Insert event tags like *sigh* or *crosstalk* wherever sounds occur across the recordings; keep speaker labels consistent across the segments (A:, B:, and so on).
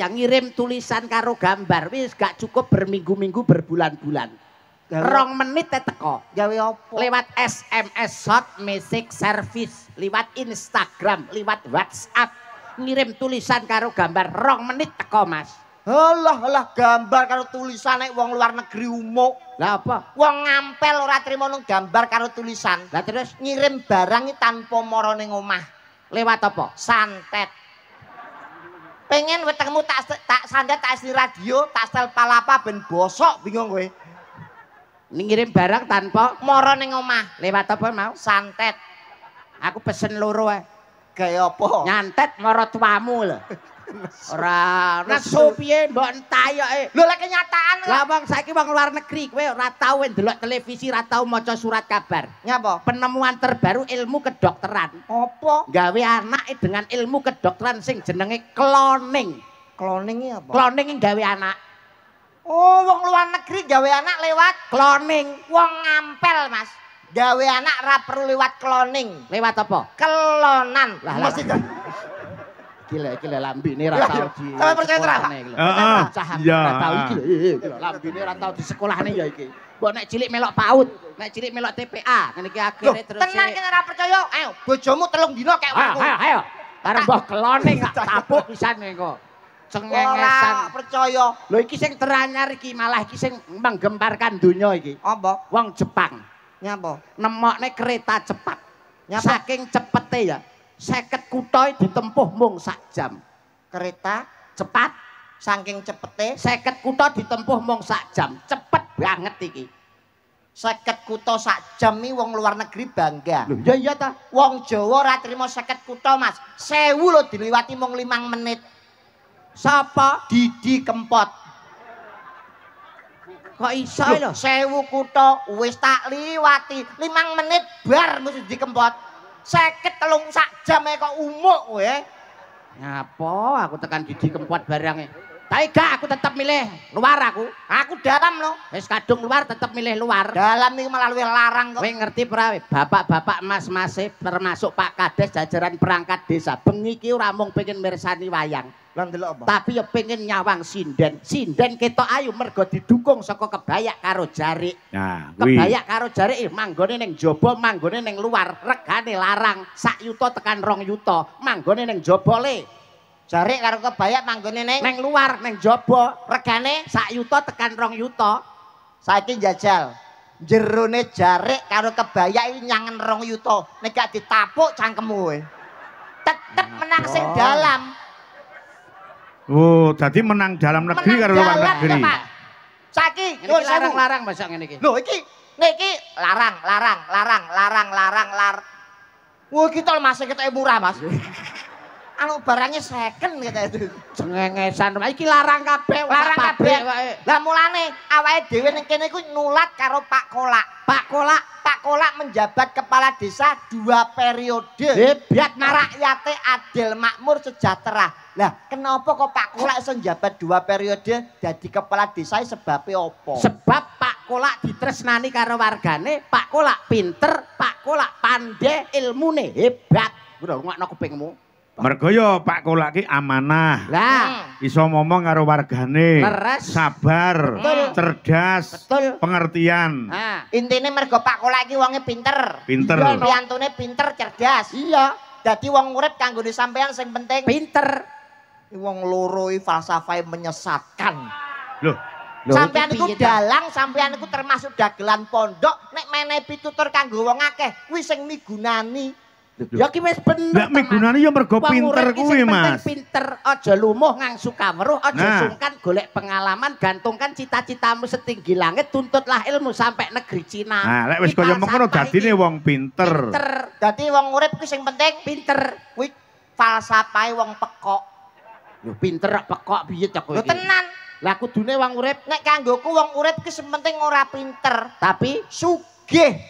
A: yang ngirim tulisan karo gambar wis gak cukup berminggu-minggu berbulan-bulan. Rong menit teko. Gawe opo? Lewat SMS short message service, lewat Instagram, lewat WhatsApp. Ngirim tulisan karo gambar rong menit teko, Mas. Allah Allah gambar karo nek wong luar negeri umuk. Lah apa? Wong ngampel ora trimo nang gambar karo tulisan. Lah terus ngirim barang tanpa marane omah. Lewat apa? Santet. pengen wetengmu tak tak sandar tak isi radio tak sel palapa ben bosok bingung gue ngirim barang tanpa moro neng omah lewat apa mau santet aku pesen loro eh kayak apa nyantet moro tuamu lah *laughs* Ora nesu piye mbok entayoke. Eh. Lho lek kenyataan lah bang saiki wong luar negeri kowe ora tau televisi, ora tau maca surat kabar. Nyapa? Penemuan terbaru ilmu kedokteran. opo Gawe anak e dengan ilmu kedokteran sing jenenge cloning. Cloning apa? Cloning gawe anak. Oh, wong luar negeri gawe anak lewat cloning. Wong ngampel, Mas. Gawe anak ra perlu lewat cloning. Lewat apa? Kelonan. Lah, lah, lah. iki lho iki ah, lho ah. lambine ra tau di. Sampe percaya ora? Heeh. iya. ra tau iki. Lambine ra tau di sekolahne ya iki. Mbok nek cilik melok PAUD, nek cilik melok TPA, ngene iki akhire terus. Tenang kene ora percaya. Ayo, bojomu telung dina kek wong. Ayo, ayo. Bareng mbok kelone gak tapuk pisan engko. Cengengesan. Ora percaya. Lho iki sing teranyar iki malah iki sing menggembarkan donya iki. Apa? Wong Jepang. Nyapa? Nemokne kereta cepat. Nyapa? Saking cepete ya. seket kutoi ditempuh mung sak jam. Kereta cepat saking cepete seket kutoi ditempuh mung sak jam. Cepet banget iki. Seket kuto sak jam ini wong luar negeri bangga. Loh, ya iya ta. Wong Jawa ora trimo seket kuto Mas. Sewu lo diliwati mung limang menit. Sapa? Didi Kempot. Kok iso lo Sewu kuto wis tak liwati. Limang menit bar mesti dikempot. seket telung sak jam kok umuk gue ngapo aku tekan gigi kempuat barangnya tapi gak aku tetap milih luar aku aku dalam loh wis kadung luar tetap milih luar dalam nih melalui larang kok ngerti prawe bapak-bapak mas masih termasuk pak kades jajaran perangkat desa bengi ki ramung pengen meresani wayang Tapi yo pengen nyawang sinden. Sinden ketok ayu mergo didukung saka kebaya karo jarik.
B: Nah, kebayak
A: karo jarik eh, manggone ning jaba, manggone ning luar, regane larang sak yuta tekan rong yuta, manggone ning jabole. Jarik karo kebaya, manggone ning ning luar, ning jaba, regane sak yuta tekan rong yuta. Saiki jajal. Jerone jarik karo kebaya, nyangen rong yuta, nek gak ditapuk cangkemmu. Eh. Tetep menang sing oh. dalam.
B: Oh, jadi menang dalam negeri karo luar negeri.
A: Saki, Larang-larang basa ngene iki. Lho, iki niki larang, larang, larang, larang, larang, larang. Wo, iki tol masih ketoke murah, Mas. *laughs* Anu barangnya second kata itu. Jengengesan, iki larang kabeh. Larang kabeh. Lah mulane awake dhewe ning kene iku nulat karo Pak Kolak. Pak Kolak Pak kolak menjabat kepala desa dua periode Hebat Marakyate adil makmur sejahtera nah kenapa kok pak kolak menjabat dua periode jadi kepala desa sebabnya apa? sebab pak kolak ditresnani karo wargane pak kolak pinter pak kolak pandai ilmu nih hebat gue udah ngak nakupingmu
B: Mergo yo Pak Kolak ki amanah. Lah, hmm. iso ngomong karo wargane. Leres. Sabar, cerdas, pengertian.
A: Ha, intine mergo Pak Kolak ki wonge pinter. Pinter. pinter, cerdas. Iya. Dadi wong urip kanggo sampean sing penting pinter. Ki wong loro iki falsafahe menyesatkan.
B: Loh, Sampeyan
A: iku dalang, sampeyan iku termasuk dagelan pondok, nek menehi pitutur kanggo wong akeh, kuwi sing migunani. Ya ki wis bener. Lah
B: migunane ya mergo pinter kuwi, Mas.
A: Pinter aja lumuh ngang suka weruh, aja nah. sungkan golek pengalaman, gantungkan cita-citamu setinggi langit, tuntutlah ilmu sampai negeri Cina. Nah, lek wis
B: kaya mengono dadine wong pinter. Pinter.
A: Dadi wong urip ku sing penting pinter. Kuwi falsafahe wong pekok.
B: Yo pinter pekok
A: piye ta kowe? Yo tenan. Lah kudune wong urip nek kanggoku wong urip ki sing ora pinter, tapi sugih.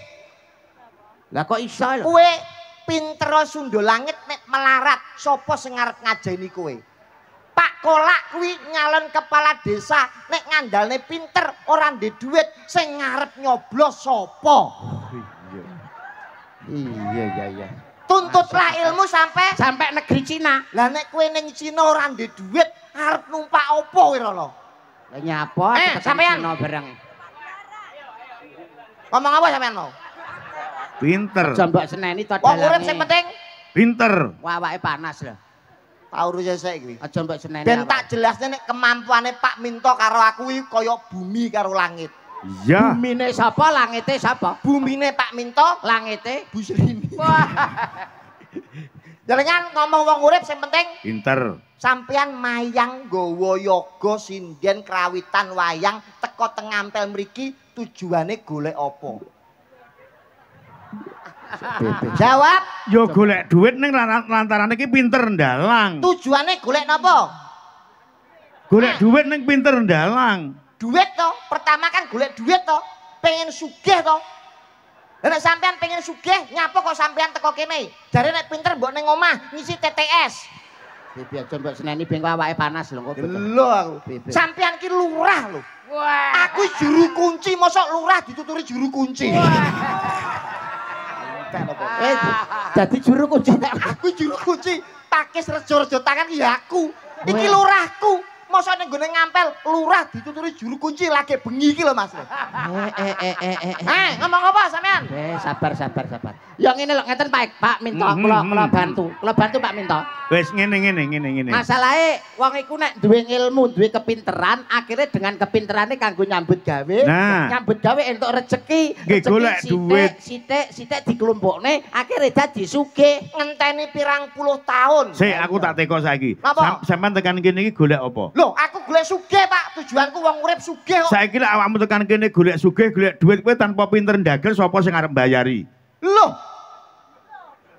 A: Lah kok iso lho? pintero sundo langit nek melarat sopo sengarat ngajeni kue pak kolak kui nyalon kepala desa nek ngandalne pinter orang di duit sengarat nyoblos sopo oh,
B: iya iya iya
A: tuntutlah ah, ilmu sampai sampai negeri Cina lah nek kue neng Cina orang di duit harap numpak opo wiro lo
B: nyapa eh sampean
A: ngomong apa sampean mau
B: Pinter. Jambak
A: seneni to dalane. Wong urip sing penting
B: pinter.
A: Wawake panas lho.
B: Tauru ya saya Aja mbak seneng. Dan
A: tak jelasnya nih kemampuannya Pak Minto karo aku ini koyok bumi karo langit. Iya. Bumi nih siapa? Langitnya siapa? Bumi nih Pak Minto, langit langitnya Bu Serini. *laughs* Jangan ngomong wong urip sing penting.
B: Pinter.
A: Sampian mayang gowo yogo sinden krawitan, wayang teko tengampel meriki tujuannya golek opo.
B: Jawab. Yo golek duit neng lantaran iki pinter ndalang.
A: Tujuannya golek nopo?
B: Golek nah. duit neng pinter ndalang.
A: Duit toh, pertama kan golek duit toh, pengen sugih toh. Nek sampean pengen sugih, nyapa kok sampean teko kene? Dari nek pinter mbok ning omah ngisi TTS. Bibi aja mbok seneni ben awake panas lho kok. Lho aku. Sampean ki lurah lho. Wah. Aku juru kunci mosok lurah dituturi juru kunci. Wah. *laughs* Wes, eh, dadi juru kunci. Aku juru kunci. Takis rejo-rejo tangan ya aku. Iki lurahku. Mosok ning gone ngampel lurah dituturi juru kunci lagi bengi iki lho Mas. Eh eh eh eh eh. eh ngomong apa sampean? Eh,
B: sabar sabar sabar.
A: Ya ngene lho ngeten Pak, Pak Minto mm-hmm, kula kula mm-hmm. bantu. Kula bantu Pak Minto.
B: Wis ngene ngene ngene ngene. Masalahe
A: wong iku nek duwe ilmu, duwe kepinteran, akhirnya dengan kepinterane kanggo nyambut gawe, nah. nyambut gawe entuk rezeki. Nggih golek duit. Sitik sitik dikelompokne akhirnya dadi sugih. Ngenteni pirang puluh tahun. Sik aku
B: tak teko saiki. Sampeyan tekan kene iki golek apa?
A: Lho, aku golek sugih Pak. Tujuanku wong urip sugih kok.
B: Saiki lek awakmu tekan kene golek sugih, golek duit kowe tanpa pinter ndagel sapa sing arep mbayari? Loh.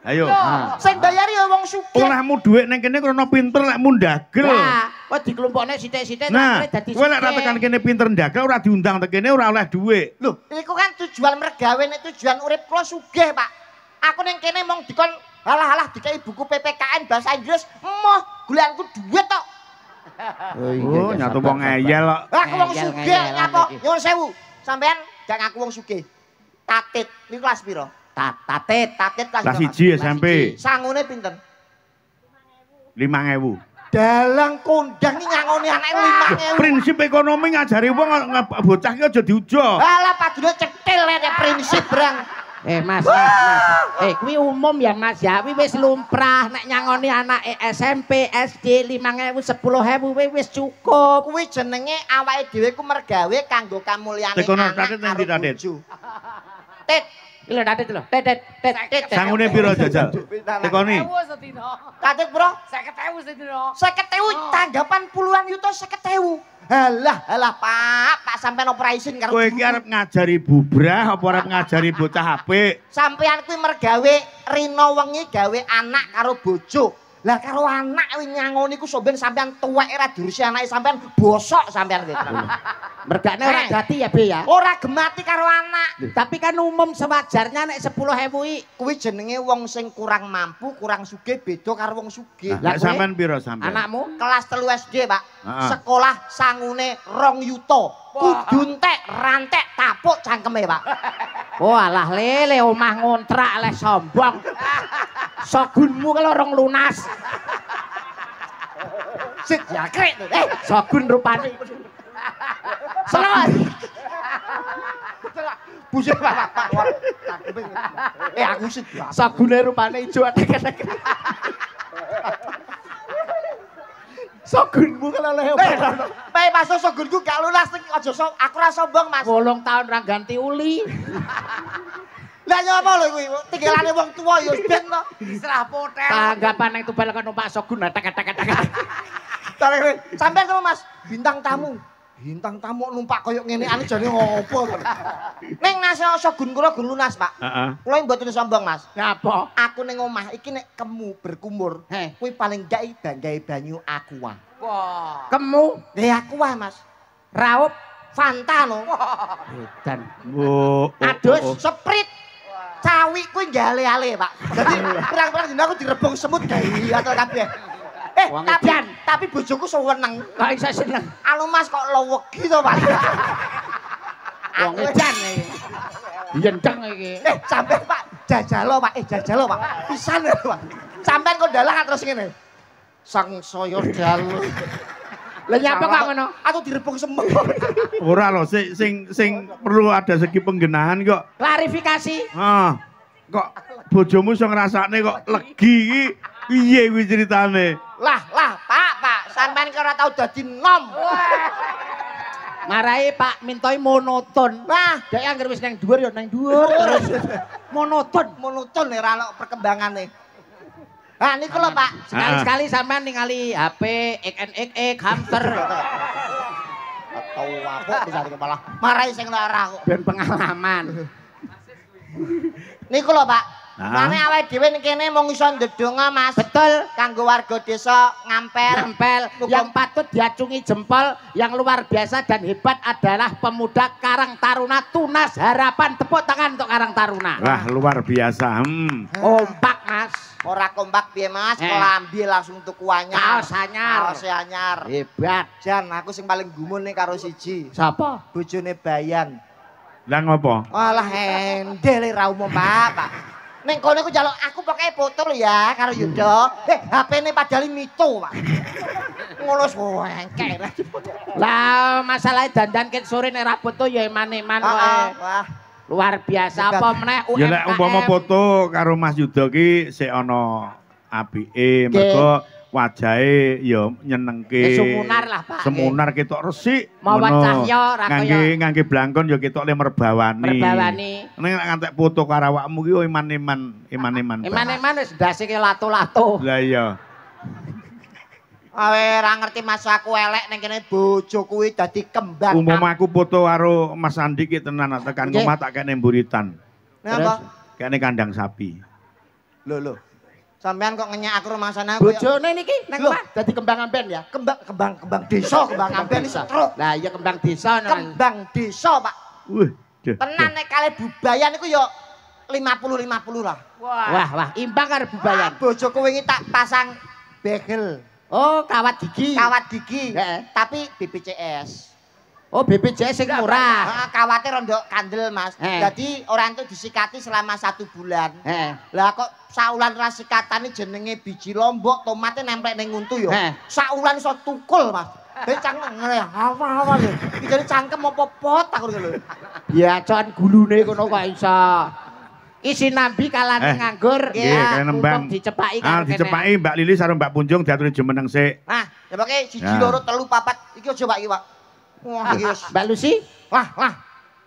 B: Ayo. Loh. Ah. Sing
A: bayar ya wong sugih. Olehmu
B: dhuwit ning kene karena pinter lek mundagel. Lah,
A: kowe diklompokne sithik-sithik nah, dadi. Kowe lek ra tekan kene
B: pinter ndagel ora diundang tekene ora oleh dhuwit. Loh,
A: iku kan tujuan mergawe nek tujuan urip kula sugih, Pak. Aku ning kene mong dikon halah-halah dikai buku PPKN bahasa Inggris, moh gulanku dhuwit tok.
B: Oh, oh nyatu wong ngeyel kok. Aku wong sugih, nyapa?
A: Nyuwun sewu. Sampeyan jangan aku wong sugih. Katet. niku kelas piro? tate tate kelas kelas siji SMP sangune pinten 5000
B: dalang
A: kondang iki nyangone anake
B: 5000 prinsip ekonomi ngajari wong bocah iki aja diujo
A: alah padune cekil ya prinsip brang
B: Eh mas, Eh kuwi umum ya Mas ya.
A: Kuwi wis lumrah nek nyangoni anak SMP, SD 5000, 10000 kuwi wis cukup. Kuwi jenenge awake dhewe ku mergawe kanggo kamulyaning anak. Tekono
B: tadi nang
A: Lho tatit lho. Tet tet tet. Sangune piro jajal?
B: Tekoni. 50
A: sedina. Tatit piro? 50.000 sedina. 50.000 tanggapan puluhan yuto 50.000. Halah, halah Pak, Pak sampean operasi karo Kowe iki
B: arep ngajari bubrah apa arep ngajari bocah apik?
A: Sampean kuwi mergawe rino wengi gawe anak karo bojo. Lah karo anak nyangon niku soben sampean tuwek ora diurusi anake sampean bosok sampean gitu. Mergane ora gati eh. ya Be ya. Ora gemati karo anak. Tapi kan umum sewajarnya nek 10000 iki kuwi jenenge wong sing kurang mampu, kurang sugih beda karo wong sugih. Lah sampean piro sampean? Anakmu kelas 3 SD, Pak. Sekolah sangune 2 juta. kuduntek rantek tapuk cangkeme pak walah *laughs* oh, lele omah ngontrak leh sombong sagunmu *laughs* kalau orang lunas *laughs* sit ya krik tuh eh, eh sogun rupani selamat
B: Buset pak eh aku sit sogunnya rupani hijau ada kena Sogunmu keleleh
A: apa? Eh, Pei masuk sogunku gak lunas sing aja sok aku ora sombong Mas. Wolong tahun ra ganti uli. *laughs* Lah yo apa lho kuwi? Tinggalane wong tua yo ben to. Serah potel. Tanggapan nang tumbal kon numpak sogun tak tak tak. *laughs* Sampai sama Mas bintang tamu. bintang tamu numpak koyok ngene ane jadi ngopo neng nasi oso gun kulo gun lunas pak uh -uh. yang buat ini sombong mas ngapa aku neng omah iki neng kemu berkumur heh kui paling gai banggai banyu aqua wah kemu gai aqua mas raup fanta lo
B: dan bu oh, adus oh, oh.
A: seprit cawi kui gale ale pak jadi perang perang jadi aku direbung semut gai atau kabeh Eh, tapi, tapi bojoku seweneng. Lah iso seneng. mas kok lewegi to, Pak. Wong edan iki. Yendeng iki. Eh, sampe Pak jajalo, Pak. Eh, jajalo, Pak. Pisan lho, Pak. Sampe kok dalah terus ngene. Sang saya dalu. Lah nyapa kok ngono? Aku direbung semeng.
B: Ora lho, sing sing sing perlu ada segi penggenahan kok.
A: Klarifikasi.
B: Heeh. Kok bojomu iso ngrasakne kok legi iki piye kuwi
A: sampean ki ora tau dadi nom. Marahi Pak Mintoi monoton. Wah, dhek anggere wis nang dhuwur ya nang dhuwur. monoton, monoton ya ora ono perkembangane. Ah niku lho Pak, sekali-sekali sampean ningali HP XNX hamster. Tau apa bisa di kepala. Marahi sing ora kok. Ben pengalaman. niku lho Pak, Karena awe dhewe kene mung iso ndedonga Mas. Betul. Kanggo warga desa ngamper Ngampel. Yang patut diacungi jempol yang luar biasa dan hebat adalah pemuda Karang Taruna Tunas Harapan. Tepuk tangan untuk Karang Taruna. Wah,
B: luar biasa. Hmm.
A: Kompak Mas. Ora kompak piye Mas? Eh. Kelambi langsung tuku kuanyar Kaos anyar. Kaos anyar. Hebat. Jan, aku sing paling gumun nih karo siji.
B: Sapa? Bojone Bayan. Lah ngopo?
A: Alah endele ra umum, Pak. Neng kono iku jaluk aku pokoke foto lho ya karo Yudha. Eh, HP-ne padahal mito, Pak. Ngulus wengke. Lah, masalahe dandan kit sore nek ra foto ya eman-eman wae. Ah, ah, wah. Luar biasa apa meneh Ya lek umpama
B: foto karo Mas Yudha ki sik ana apike mergo wajahe ya nyenengke. Semunar lah, Pak. Semunar ketok resik. Mawa cahya ra kaya. Ngangge blangkon ya ketok le merbawani. Merbawani. Nek ngantek foto karo awakmu ki oh, iman-iman, iman-iman. Iman-iman
A: wis ndasike latu-latu. Lah iya. Awe ra ngerti mas aku elek ning kene bojo kuwi dadi kembang. Umum
B: aku foto karo Mas Andi ki tenan tekan okay. rumah tak kene mburitan. Nek apa? Kene kandang sapi. Lho lho.
A: Sampean kok ngenyak aku rumah sana aku. Bojone niki nang omah. Dadi kembang amben ya. Kembang kembang
B: kembang desa, kembang amben desa.
A: Lah iya kembang desa nang. Kembang desa, Pak. Wih. Tenan nek kale bubayan niku ya 50 50 lah. Wah. Wah, wah, imbang karo bubayan. Ah, bojoku wingi tak pasang begel. Oh, kawat gigi. Kawat gigi. Heeh. Tapi BPJS. Oh BPJS sing murah. Uh, eh, Kawatir rondok kandel mas. Eh. Jadi orang itu disikati selama satu bulan. Eh. Lah kok saulan rasikatan ini jenenge biji lombok tomatnya nempel neng untu yo. Eh. Saulan so tukul mas. Dari cangkem ngeri apa apa lo. Jadi cangkem mau popot aku lo. Ya cuan gulu nih kono kau insa. Isi nambi kalan eh. nganggur. Iya ah, kalian nembang. Dicepai kan. Ah, dicepai
B: Mbak Lili sarung Mbak Punjung diaturin jemeneng sih.
A: Hah. coba ya, kayak siji ya. loro telu papat. Iki coba iki, Pak. Wah, Mbak Lucy? Wah, wah.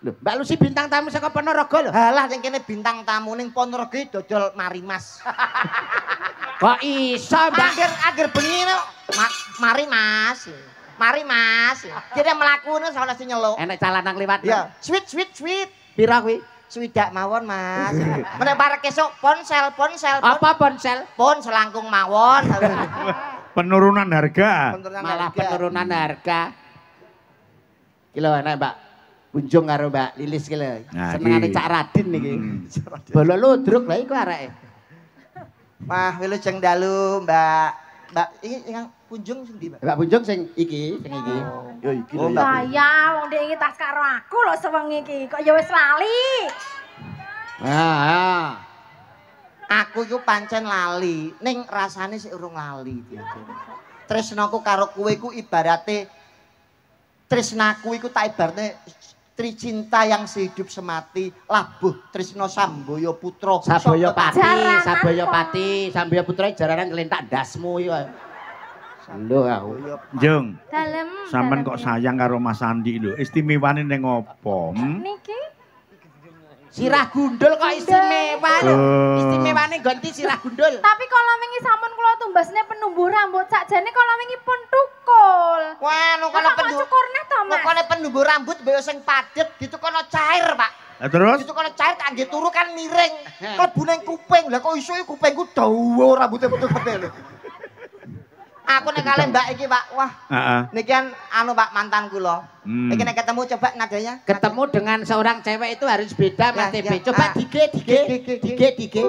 A: Loh, Mbak Lucy bintang tamu saka Ponorogo lho. Halah sing kene bintang tamu ning Ponorogo dodol marimas. *laughs* Kok iso, Mbak? akhir angger bengi Ma mari Mas. Mari Mas. Kira mlaku ngono sono sing nyeluk. Enek calanang liwat. Iya. Sweet sweet sweet. Pira kuwi? Swidak mawon, Mas. *laughs* Menek barek esuk ponsel, ponsel. Pon. Apa ponsel? Pon selangkung mawon.
B: *laughs* penurunan harga.
A: Penurunan Malah harga. penurunan harga. kilo enak mbak
B: kunjung karo mbak lilis kilo
A: seneng ada cak radin nih hmm. *laughs* bolo lu druk lah iku arek mah wilu dalu mbak mbak ini yang kunjung sendiri mbak mbak kunjung sing iki sing iki oh. yo iki oh, lho mbak ya wong dhek iki tas karo aku lho sewengi iki kok ya wis lali nah ya. Ah. aku iku pancen lali ning rasane sik urung lali gitu. Tresnaku karo kuwe ku ibarate Trisnaku iku tak tri cinta yang sehidup semati labuh Trisno Samboyo Putra Saboyo Pati Saboyo Pati Samboyo Putra jaranan kelentak dasmu ya
B: Lho aku Jung
A: Dalem sampean kok
B: sayang karo Mas Andi lho istimewane ning opo Niki Sirah gundul kok istimewa lho. Oh. Istimewane
A: ganti sirah gundul. Tapi kala wingi sampun kula tumbasne penumbuh rambut sakjane kala wingi pun tukul. Wah, lho kala penumbuh. Kok cukurne to, Mas? Kokone penumbuh rambut mbok sing padhet ditukono cair, Pak. Lah terus? Ditukono cair kangge turu kan miring. Klebu ning kuping. Lah kok isuke kupingku dawa rambutnya putih-putih lho. Aku nek kalian Mbak iki, Pak. Wah. Heeh. kan anu Pak mantan kula. Hmm. Iki nek ketemu coba nadanya. Ketemu dengan seorang cewek itu harus beda Mas ya, ya. Coba ah. dige dige dige dige.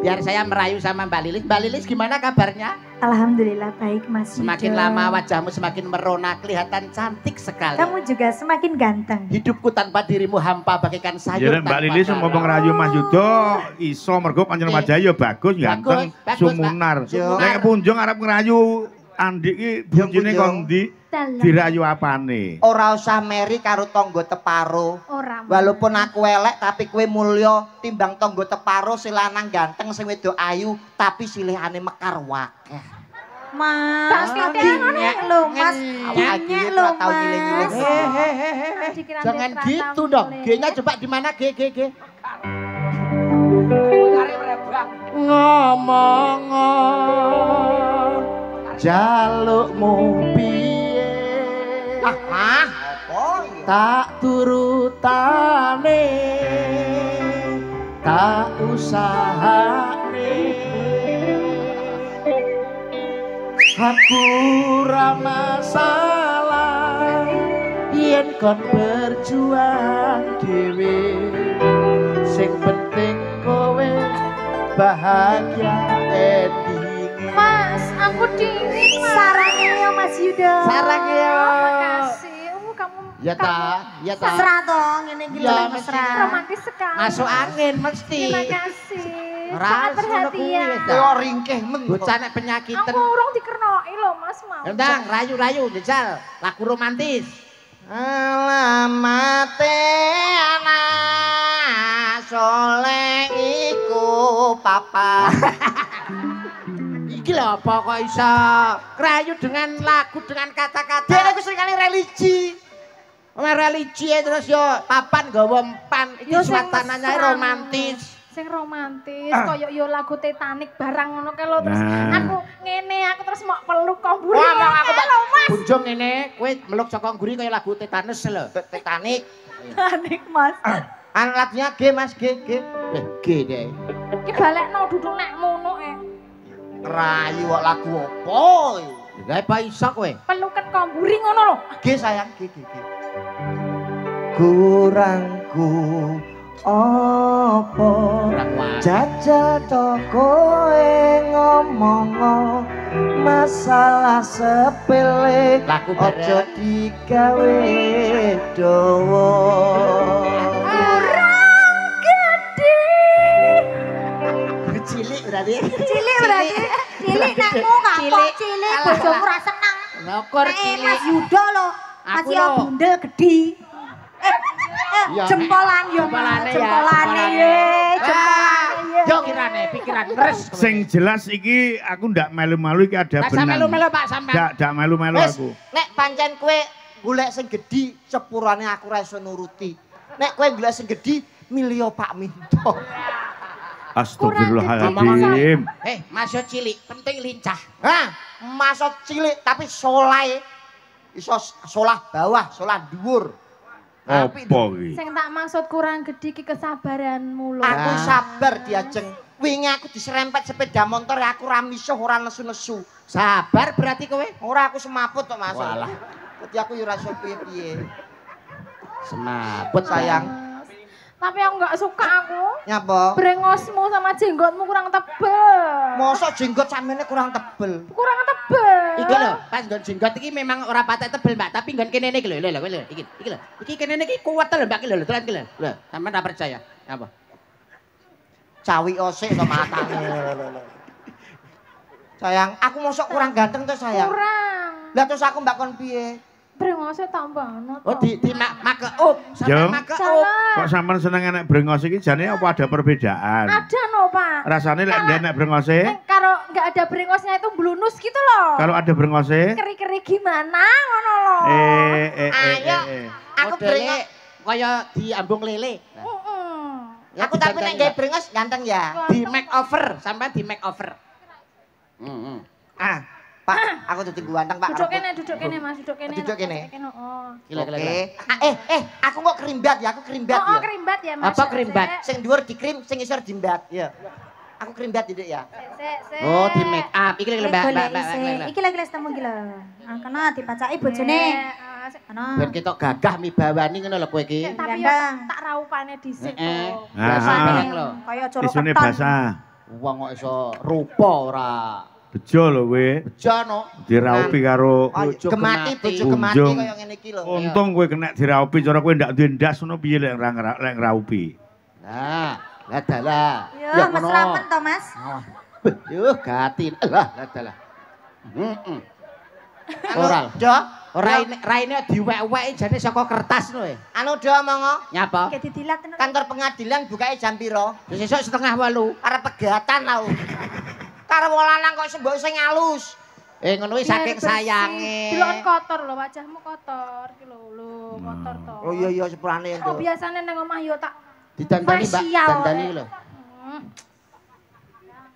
A: Biar saya merayu sama Mbak Lilis. Mbak Lilis gimana kabarnya?
B: Alhamdulillah baik Mas Semakin lama
A: wajahmu semakin merona, kelihatan cantik sekali. Kamu juga semakin ganteng. Hidupku tanpa dirimu hampa bagaikan sayur Jadi, ya, Mbak Lilis ngomong
B: rayu Mas Yudo, iso mergo panjenengan wajah ya bagus, ganteng, bagus, bagus, sumunar. Nek punjung Arab ngerayu Andi ki bojone kok ndi? Dirayu apane?
A: Ora usah meri karo tangga teparo. Walaupun aku elek tapi kowe mulya timbang tangga teparo sing lanang ganteng sing wedok ayu tapi silihane mekar wakeh.
B: Mas, tak sakjane Mas. Nyanyi
A: lho, Mas.
B: Jangan gitu dong.
A: G-nya coba di mana? G G G. Ngomong-ngomong jalukmu piye ah apa tak turutane tak usahane aku ra masalah yen kon berjuang dhewe sing penting kowe bahagia endi sarangku di sarangnya Mas Yuda sarangnya oh, makasih uh, kamu ya ta ya ta mesra dong ini gila ya, mesra romantis sekali masuk angin mesti terima kasih sangat perhatian kau ringkeh men bocah nek penyakitan aku urung dikernoi lo Mas mau endang rayu rayu jajal laku romantis Alamat anak soleh iku papa. *laughs* iki lho apa kok iso krayu dengan lagu dengan kata-kata. Dene iku sing religi. Omah religi e terus yo papan gawa empan iki suasananya romantis. Sing romantis ah. koyo yo lagu Titanic barang ngono kae lho terus aku ngene aku terus mau peluk kok mburi. ngene kowe meluk saka mburi koyo lagu Titanic lho. Titanic. Titanic Mas. Ah. Anak G Mas G G. Eh, G deh. Ki balekno dudu nek Rayu kok lagu apa? Gak apa iso kowe? Pelukan kamburi ngono lho. Nggih sayang, nggih nggih Kurangku apa? Jajal to kowe ngomong masalah sepele. ojo digawe dowo. nekmu gak kok cilik bojomu ra Nek, Lokor cilik. Mas Yudo lo. Masih yo bundel gedhi. Eh, eh jempolan yo. Jempolane ya. Jempolane ye. Jempolane ye. Yo
B: pikiran res. Sing jelas iki aku ndak melu-melu iki ada benar. Ndak melu-melu Pak sampean. Ndak ndak melu-melu aku.
A: Nek pancen kowe golek sing gedhi cepurane aku ra iso nuruti. Nek kowe golek sing gedhi milio Pak Minto.
B: Astagfirullahaladzim.
A: Eh, masuk cilik, penting lincah. Hah? Masuk cilik tapi solai. Iso solah bawah, solah dhuwur.
B: Apa iki? Sing
A: tak maksud kurang gedhi iki kesabaranmu lho. Aku sabar diajeng. Wingi aku diserempet sepeda motor aku ra misuh ora nesu-nesu. Sabar berarti kowe? Ora aku semaput kok maksud. Walah. Dadi aku yo ora iso piye-piye. Semaput sayang. Tapi aku gak suka aku. Nyapa? Brengosmu sama jenggotmu kurang tebel. Masa jenggot sampeyane kurang tebel? Kurang tebel. Iki lho, pas nggon jenggot iki memang ora patek tebel, Mbak, tapi nggon kene iki lho, lho, lho, iki. Iki lho. Iki kene iki kuat lho, Mbak, iki lho, lho, tulen iki lho. Lho, sampeyan ora percaya. Nyapa? Cawi osik sama matamu.
B: *laughs* sayang,
A: aku mosok kurang ganteng tuh, sayang. Kurang. Lah terus aku mbak kon piye? brengose tak mbono Oh di di mak make up, sampe make up. Kok sampean
B: seneng enek brengos iki jane apa ada perbedaan?
A: Ada no, Pak.
B: Rasane lek ndek enek brengose?
A: Karo enggak ada brengosnya itu blunus gitu lho. Kalau ada brengose? Keri-keri gimana ngono lho. Eh, eh eh Ayo. Eh, eh. eh. Aku brengos kaya diambung lele. Ya, aku tapi nek gawe brengos ganteng ya. Di makeover, sampai di makeover. Heeh. Ah, Pak, aku duduk ganteng, Pak. Duduk kene, duduk kene, Mas, duduk kene. Duduk kene. Oh. Gila, gila, ah, Eh, eh, aku kok kerimbat ya, aku kerimbat oh, oh, ya. Oh, kerimbat ya, Mas. Apa kerimbat? Sing dhuwur dikrim, sing isor dimbat, ya. Aku kerimbat duduk ya. Oh, di make up. Iki lagi Mbak, Mbak, Mbak. Iki lagi les temu iki lho. Ah, kena dipacaki iya, bojone. Ana. Eh, ben ketok gagah mimbawani ngono lho kowe iki. Iya, Tapi tak raupane dhisik eh,
B: eh. kok. Basah lho. Kaya aja basah. Wong kok iso
A: rupa ora
B: bejo lho kowe. Bejo no. Diraupi karo kemati, bejo kemati kaya ngene iki lho. Untung kowe kena diraupi cara kowe ndak duwe ndas ngono piye lek lek ngraupi.
A: Nah, lah dalah. Ya mesra men
B: to, Mas. Ah. Yuh,
A: gati. Lah, lah dalah. Heeh. Ora, Jo. Ora ini raine diwek-wek jane saka kertas lho. E. Anu Jo omong. Nyapa? Kayak didilat Kantor pengadilan bukae jam pira? Sesuk setengah 8. Arep pegatan tau. karo wong lanang kok sembok sing alus. Eh ngono wis saking sayange. Dilon kotor lho wajahmu kotor iki lho kotor to. Oh iya iya sepurane itu. Oh biasane nang omah yo tak didandani Mbak, didandani lho. Hmm.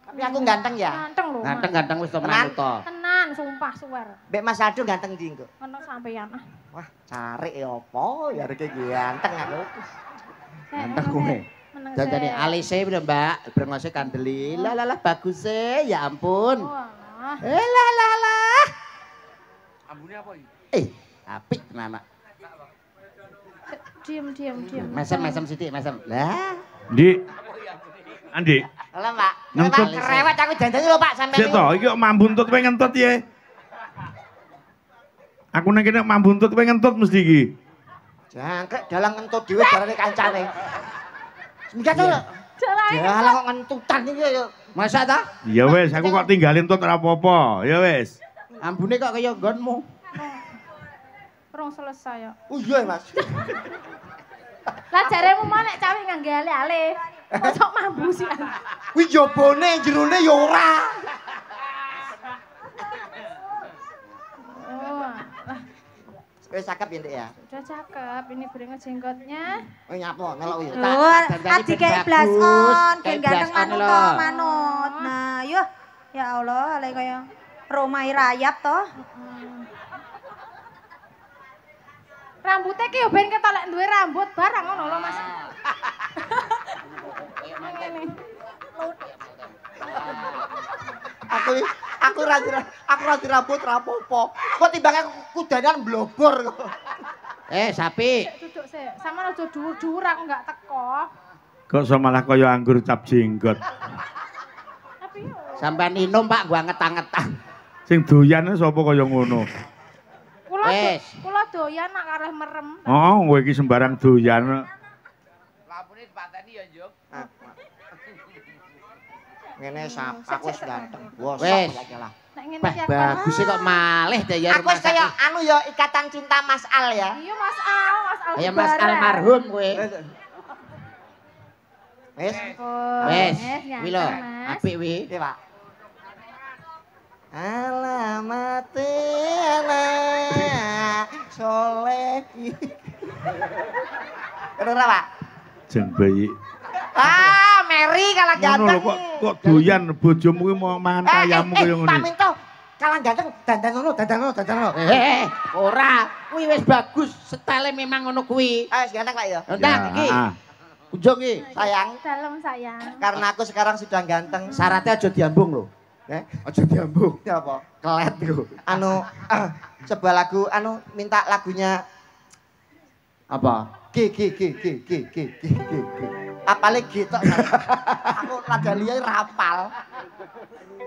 A: Tapi aku ganteng ya? Ganteng lho. Ganteng-ganteng wis to manuto. Tenan sumpah suwer. Mbak Mas Adu ganteng ndi Ono sampeyan ah. Wah, cari ya e opo ya rek ganteng aku. Ganteng kowe. Dan tadi alis belum mbak, berengosnya kandeli. Oh. Lah lah lah bagus sih, e. ya ampun. Oh, eh lah lah lah. Ambunnya apa ini? Eh, api nama. Diam, diam, diam. Mesem, mesem, Siti, mesem.
B: Lah. Di. Andi.
A: Lah mbak. Ngentut. Rewet aku janjanya lho pak sampai ini. Sito,
B: ini kok mambun tuh ngentut ya. Aku nengkinnya mambun tuh kayak ngentut mesti ini.
A: Jangan, dalam ngentut diwet, barangnya kancane. Enggak tuh. Jalan. Jalan kok ngentutan iki yo. masak ta?
B: Ya wis, aku kok tinggalin tuh ora apa-apa. Ya wis. Ambune kok kaya nggonmu.
A: Rong selesai ya. Oh iya, Mas. Lah jaremu mau nek cawek ngangge ale-ale. Kok mambu sih. Kuwi jobone jerone yo ora. Wis cakep ya, Dik ya? Sudah cakep. Ini beringat jenggotnya. Oh, nyapo? ngelok ya. Tak adik kayak blas on, ben ganteng manut to, manut. Nah, yo. Ya Allah, ale kaya romai rayap to. Rambutnya kayak ben ketolak duwe rambut barang ngono lho, Mas. Ah. *laughs* Kayak mantep. *laughs* aku aku rati aku rati rambut rapopo kok tibanya kudanan blogger
B: eh sapi
A: duduk sih sama lo jauh dur dur aku nggak teko
B: kok sama kaya anggur cap jenggot sampai minum
A: pak gua ngetang ngetang
B: sing doyan sopo kaya ngono
A: Kula eh. Do, doyan nak arah merem
B: oh gue sembarang doyan
A: lapunin pak tani ya jok Ngene hmm, aku wis ganteng. Wes. Wes. Nek bagus kok malih ta ya. Aku wis kaya anu ya ikatan cinta Mas Al ya. Iya Mas Al, Mas Al. Ayo Mas Al marhum kowe. Wes. Wes. Wilo. Apik wi. Iya, Pak. Alamat ana soleh. Kenapa, Pak? Jeng bayi Ah, Mary kalah ganteng. Lho, kok,
B: kok doyan bojomu ki mau mangan eh, eh, ayammu eh, koyo ngene. Eh, eh
A: Pak kalah ganteng dandan ngono, dandan ngono, dandan ngono. Eh, eh, ora. Kuwi wis bagus, style memang ngono kuwi. Ayo ah, ganteng lah ya. Ganteng ya. iki. Ah. Kunjung iki, sayang. Dalam sayang. Karena aku sekarang sudah ganteng, syaratnya aja diambung lho. Eh, aja diambung. Ya apa? Kelet lho. Anu, eh, coba lagu anu minta lagunya apa? ki ki ki ki ki ki ki. ki. kapale gitu aku nada liya rapal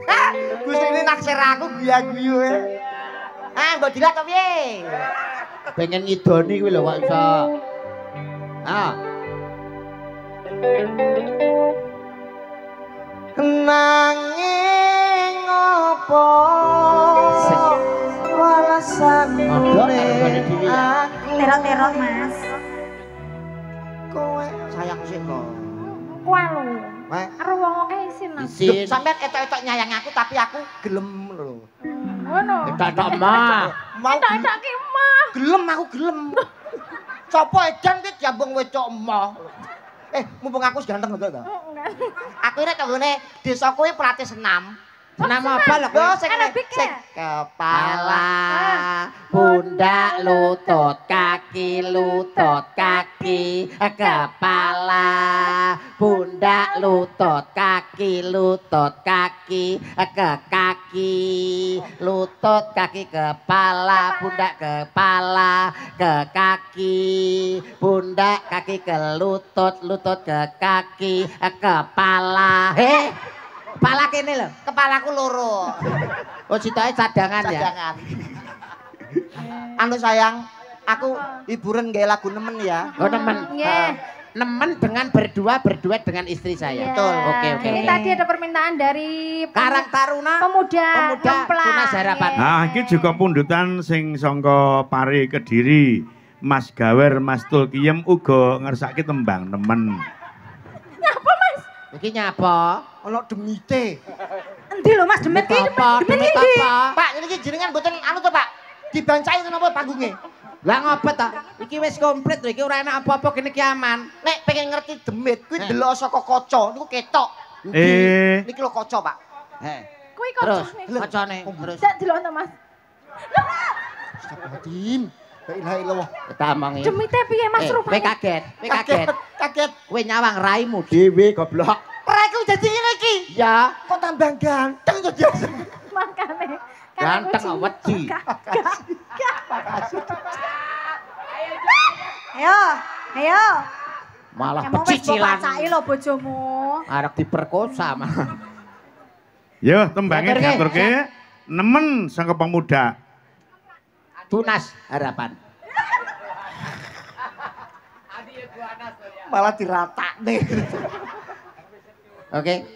A: eh, Gus ini naksir aku guyu-guyu ya ah mbok dilat piye pengen ngidoni kuwi lho kok iso ah Nanging ngopo walasan aku
B: terok-terok mas
A: kowe nyayang sih kok. Walu. Wah. Ruwong oke sih nang. Sih. Sampai kita itu nyayang aku tapi aku gelem lo. Mana? Kita tak mah. Mau tak tak mah. Gelem aku gelem. Coba edan kita jabung wecok emah. Eh, mumpung aku sih ganteng betul tak? Oh, aku ini kalau nih di sokoi pelatih senam. Nama apa lho kowe ah. eh, kepala, bunda lutut, kaki, lutut, kaki, kepala, eh, bunda lutut, kaki, lutut, kaki, ke kaki, lutut, kaki, kepala, bunda, kepala, ke kaki, bunda, kaki ke lutut, lutut ke kaki, eh, kepala. Heh. kepala kene lho, kepalaku loro. *laughs* Oh, citae cadangan, ya. Cadangan. *laughs* anu sayang, aku hiburan nggae lagu nemen ya. Oh, nemen. Yeah. Nemen dengan berdua, berduet dengan istri saya. Betul. Oke, oke. Ini tadi ada permintaan dari Karang Taruna Pemuda, pemuda Harapan.
B: Yeah. Nah, iki juga pundutan sing songko Pare Kediri. Mas Gawer, Mas Tulkiem uga Ngersaki tembang nemen.
A: Iki nyapa? Ana demite. Endi lho Mas demit iki? Demit iki. Pak, ini jenengan mboten anu to, Pak? Dibancai ten apa panggunge? Lah ngopet ta? Iki wis komplit lho, iki ora enak apa-apa kene iki aman. Nek pengen ngerti demit, kuwi eh. delok saka kaca, niku ketok. Eh, niki lho kaca, Pak. Heh. Kuwi kaca. Terus kacane terus. Sak delok ta, Mas? Lho. Sapa tim? Ilahi lho. Ketamangi. Demite piye Mas eh, rupane? Kowe kaget, kowe kaget. Kaget. Kowe nyawang raimu dhewe goblok. jadi ini lagi. Ya. Kok tambah ganteng tuh dia?
B: makanya
A: Ganteng kok wedi.
B: Ayo, ayo.
A: Malah pecicilan. Cacai lo bojomu.
B: Arek diperkosa mah. Yo, tembangnya turki. Nemen sang pemuda. Tunas harapan.
A: Malah dirata nih. OK。